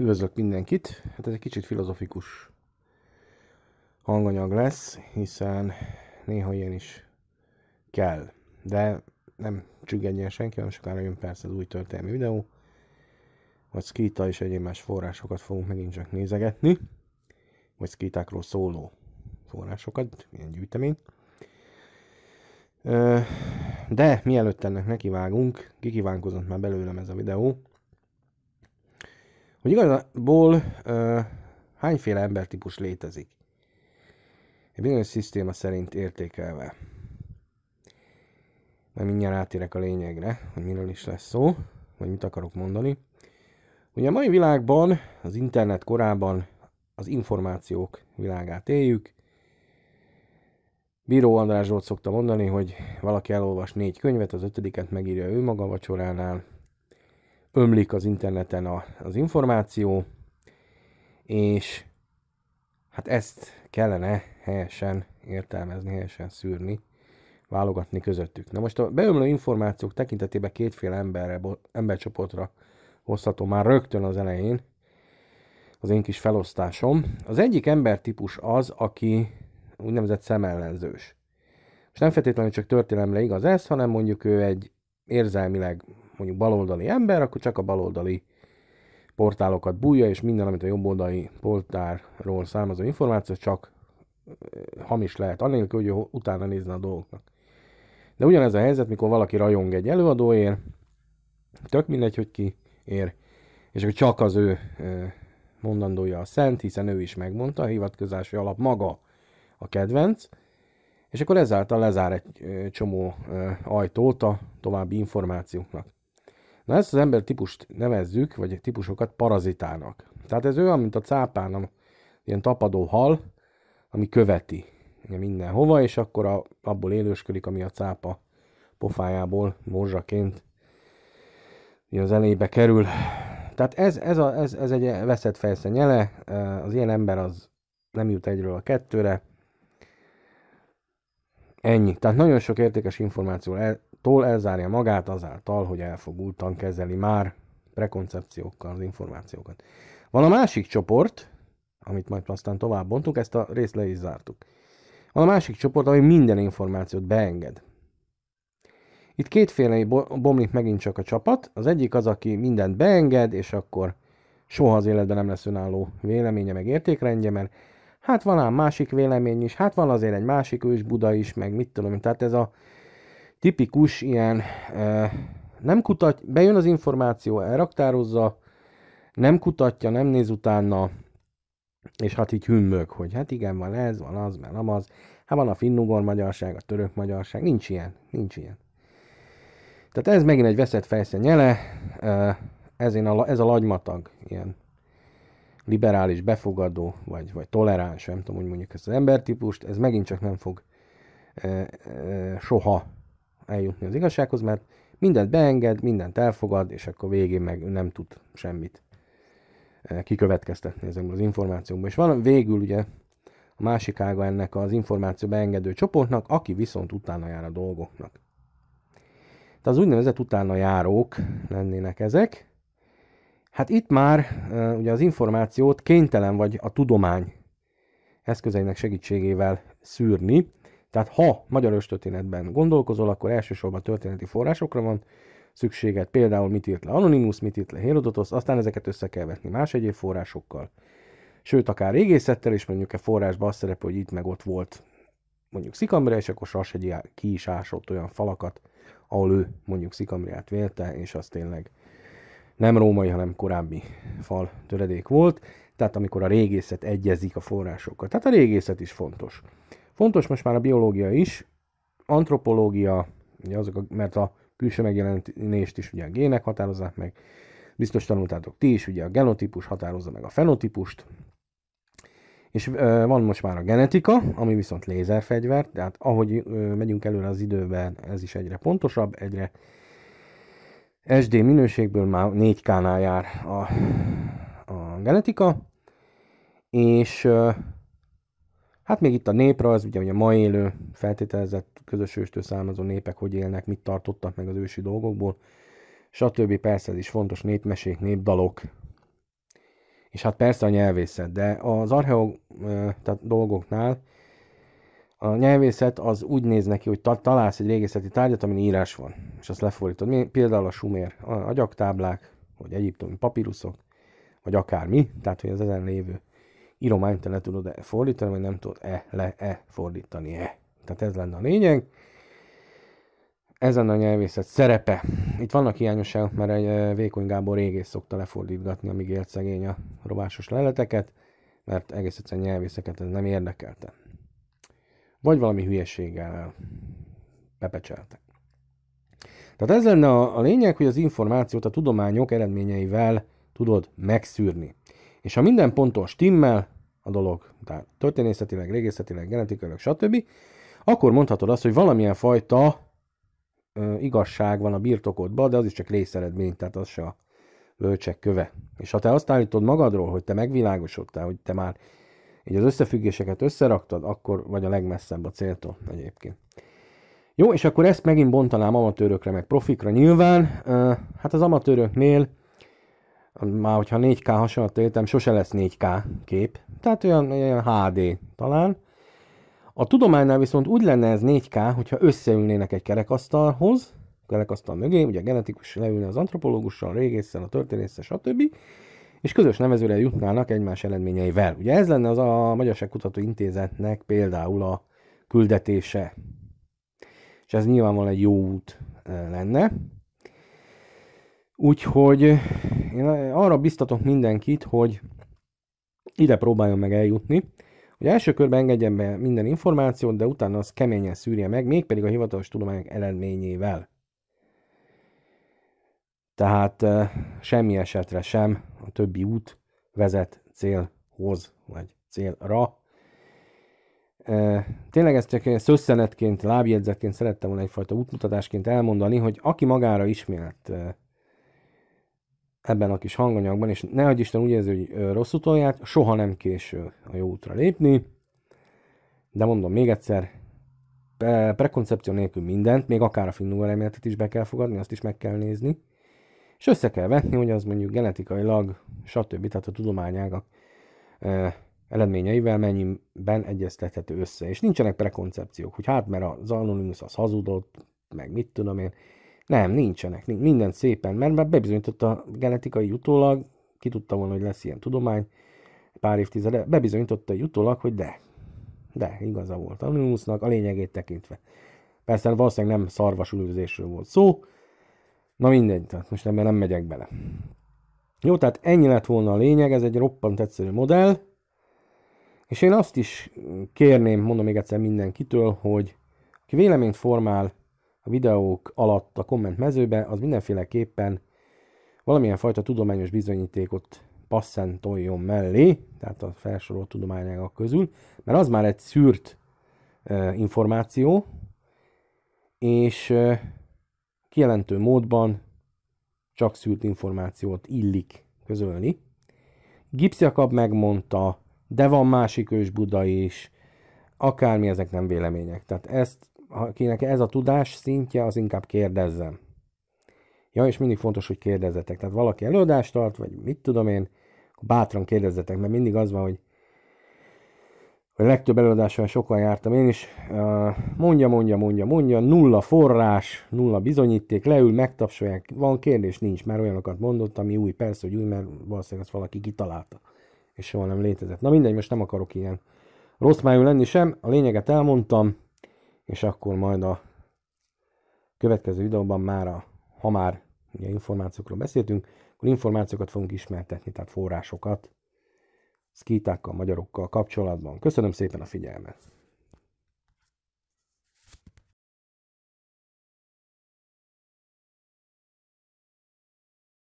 Üdvözlök mindenkit! Hát ez egy kicsit filozofikus hanganyag lesz, hiszen néha ilyen is kell. De nem csüggedjen senki, hanem sokára jön persze az új történelmi videó, vagy Skita és egyéb más forrásokat fogunk megint csak nézegetni, vagy Skitákról szóló forrásokat, ilyen gyűjtemény. De mielőtt ennek nekivágunk, kikívánkozott már belőlem ez a videó, hogy igazából uh, hányféle embertípus létezik. Egy bizonyos szisztéma szerint értékelve. Mert mindjárt átérek a lényegre, hogy miről is lesz szó, vagy mit akarok mondani. Ugye a mai világban, az internet korában az információk világát éljük. Bíró András Zsolt szokta mondani, hogy valaki elolvas négy könyvet, az ötödiket megírja ő maga vacsoránál, ömlik az interneten a, az információ, és hát ezt kellene helyesen értelmezni, helyesen szűrni, válogatni közöttük. Na most a beömlő információk tekintetében kétféle emberre, embercsoportra hozható már rögtön az elején, az én kis felosztásom. Az egyik embertípus az, aki úgynevezett szemellenzős. És nem feltétlenül csak történelemre igaz ez, hanem mondjuk ő egy érzelmileg mondjuk baloldali ember, akkor csak a baloldali portálokat bújja, és minden, amit a jobboldali portálról származó információ, csak eh, hamis lehet, anélkül, hogy utána nézne a dolgoknak. De ugyanez a helyzet, mikor valaki rajong egy előadóért, tök mindegy, hogy ki ér, és akkor csak az ő eh, mondandója a szent, hiszen ő is megmondta, a hivatkozási alap maga a kedvenc, és akkor ezáltal lezár egy eh, csomó ajtót a további információknak. Na ezt az ember típust nevezzük, vagy típusokat parazitának. Tehát ez olyan, mint a cápán, ilyen tapadó hal, ami követi mindenhova, és akkor a, abból élősködik, ami a cápa pofájából morzsaként az elébe kerül. Tehát ez, ez, a, ez, ez egy veszett fejszenyele, az ilyen ember az nem jut egyről a kettőre. Ennyi. Tehát nagyon sok értékes információ el, tól elzárja magát azáltal, hogy elfogultan kezeli már prekoncepciókkal az információkat. Van a másik csoport, amit majd aztán tovább bontunk, ezt a részt le is zártuk. Van a másik csoport, ami minden információt beenged. Itt kétféle bomlik megint csak a csapat. Az egyik az, aki mindent beenged, és akkor soha az életben nem lesz önálló véleménye, meg értékrendje, mert hát van ám másik vélemény is, hát van azért egy másik ős Buda is, meg mit tudom, tehát ez a tipikus ilyen nem kutat, bejön az információ, elraktározza, nem kutatja, nem néz utána, és hát így hümmög, hogy hát igen, van ez, van az, mert nem az. Hát van a finnugor magyarság, a török magyarság, nincs ilyen, nincs ilyen. Tehát ez megint egy veszett fejszen ez, én a, ez a lagymatag, ilyen liberális, befogadó, vagy, vagy toleráns, nem tudom, hogy mondjuk ezt az embertípust, ez megint csak nem fog soha eljutni az igazsághoz, mert mindent beenged, mindent elfogad, és akkor végén meg nem tud semmit eh, kikövetkeztetni ezekből az információkból. És van végül ugye a másik ága ennek az információ beengedő csoportnak, aki viszont utána jár a dolgoknak. Tehát az úgynevezett utána járók lennének ezek. Hát itt már eh, ugye az információt kénytelen vagy a tudomány eszközeinek segítségével szűrni, tehát ha magyar őstörténetben gondolkozol, akkor elsősorban történeti forrásokra van szükséged, például mit írt le Anonymous, mit írt le Herodotus, aztán ezeket össze kell vetni más egyéb forrásokkal. Sőt, akár régészettel is mondjuk a forrásban azt szerepel, hogy itt meg ott volt mondjuk Szikamria, és akkor egy ki is ásott olyan falakat, ahol ő mondjuk Szikamriát vélte, és az tényleg nem római, hanem korábbi fal töredék volt, tehát amikor a régészet egyezik a forrásokkal. Tehát a régészet is fontos. Fontos most már a biológia is, antropológia, ugye azok a, mert a külső megjelenést is ugye a gének határozzák meg, biztos tanultátok ti is, ugye a genotípus határozza meg a fenotípust, és ö, van most már a genetika, ami viszont lézerfegyver, tehát ahogy ö, megyünk előre az időben, ez is egyre pontosabb, egyre SD minőségből már 4K-nál jár a, a genetika, és ö, Hát még itt a néprajz, ugye, ugye a mai élő feltételezett közös őstől származó népek hogy élnek, mit tartottak meg az ősi dolgokból, stb. Persze ez is fontos népmesék, népdalok, és hát persze a nyelvészet, de az archeó tehát dolgoknál a nyelvészet az úgy néz neki, hogy találsz egy régészeti tárgyat, amin írás van, és azt lefordítod. Például a sumér a agyaktáblák, vagy egyiptomi papíruszok, vagy akármi, tehát hogy az ezen lévő írományt le tudod-e fordítani, vagy nem tudod-e le-e fordítani-e. Tehát ez lenne a lényeg. Ez a nyelvészet szerepe. Itt vannak hiányosságok, mert egy eh, Vékony Gábor régész szokta lefordítgatni, amíg élt szegény a rovásos leleteket, mert egész egyszerűen nyelvészeket ez nem érdekelte. Vagy valami hülyeséggel pepecseltek. Tehát ez lenne a, a lényeg, hogy az információt a tudományok eredményeivel tudod megszűrni. És ha minden ponton stimmel a dolog, tehát történészetileg, régészetileg, genetikailag, stb., akkor mondhatod azt, hogy valamilyen fajta ö, igazság van a birtokodban, de az is csak részeredmény, tehát az se a bölcsek köve. És ha te azt állítod magadról, hogy te megvilágosodtál, hogy te már így az összefüggéseket összeraktad, akkor vagy a legmesszebb a céltól egyébként. Jó, és akkor ezt megint bontanám amatőrökre, meg profikra nyilván. Hát az amatőröknél már hogyha 4K hasonlat értem, sose lesz 4K kép, tehát olyan, olyan HD talán. A tudománynál viszont úgy lenne ez 4K, hogyha összeülnének egy kerekasztalhoz, kerekasztal mögé, ugye a genetikus leülne az antropológussal, a régésszel, a történésszel, stb. És közös nevezőre jutnának egymás eredményeivel. Ugye ez lenne az a Magyarság Kutató Intézetnek például a küldetése. És ez nyilvánvalóan egy jó út eh, lenne. Úgyhogy eh, én arra biztatok mindenkit, hogy ide próbáljon meg eljutni, hogy első körben engedjen be minden információt, de utána az keményen szűrje meg, mégpedig a hivatalos tudományok eredményével. Tehát eh, semmi esetre sem a többi út vezet célhoz, vagy célra. Eh, tényleg ezt csak szösszenetként, lábjegyzetként szerettem volna egyfajta útmutatásként elmondani, hogy aki magára ismert ebben a kis hanganyagban, és hagyj Isten úgy érzi, hogy rossz utolját, soha nem késő a jó útra lépni, de mondom még egyszer, prekoncepció nélkül mindent, még akár a finnugor elméletet is be kell fogadni, azt is meg kell nézni, és össze kell vetni, hogy az mondjuk genetikailag, stb. tehát a tudományágak eredményeivel mennyiben egyeztethető össze. És nincsenek prekoncepciók, hogy hát mert az Anonymous az hazudott, meg mit tudom én, nem, nincsenek. Minden szépen, mert már bebizonyította genetikai utólag, ki tudta volna, hogy lesz ilyen tudomány pár évtizede, bebizonyította egy utólag, hogy de, de, igaza volt a nak a lényegét tekintve. Persze valószínűleg nem üldözésről volt szó, na mindegy, tehát most ebben nem megyek bele. Jó, tehát ennyi lett volna a lényeg, ez egy roppant egyszerű modell, és én azt is kérném, mondom még egyszer mindenkitől, hogy aki véleményt formál videók alatt a komment mezőbe, az mindenféleképpen valamilyen fajta tudományos bizonyítékot passzentoljon mellé, tehát a felsorolt tudományágak közül, mert az már egy szűrt információ, és kijelentő módban csak szűrt információt illik közölni. Gipsz megmondta, de van másik ős Buda is, akármi, ezek nem vélemények. Tehát ezt akinek ez a tudás szintje, az inkább kérdezzen. Ja, és mindig fontos, hogy kérdezzetek. Tehát valaki előadást tart, vagy mit tudom én, bátran kérdezzetek, mert mindig az van, hogy a legtöbb előadáson sokan jártam én is, mondja, mondja, mondja, mondja, nulla forrás, nulla bizonyíték, leül, megtapsolják, van kérdés, nincs, már olyanokat mondott, ami új, persze, hogy új, mert valószínűleg azt valaki kitalálta, és soha nem létezett. Na mindegy, most nem akarok ilyen rossz májú lenni sem, a lényeget elmondtam, és akkor majd a következő videóban már, a, ha már ugye információkról beszéltünk, akkor információkat fogunk ismertetni, tehát forrásokat, szkítákkal, magyarokkal kapcsolatban. Köszönöm szépen a figyelmet!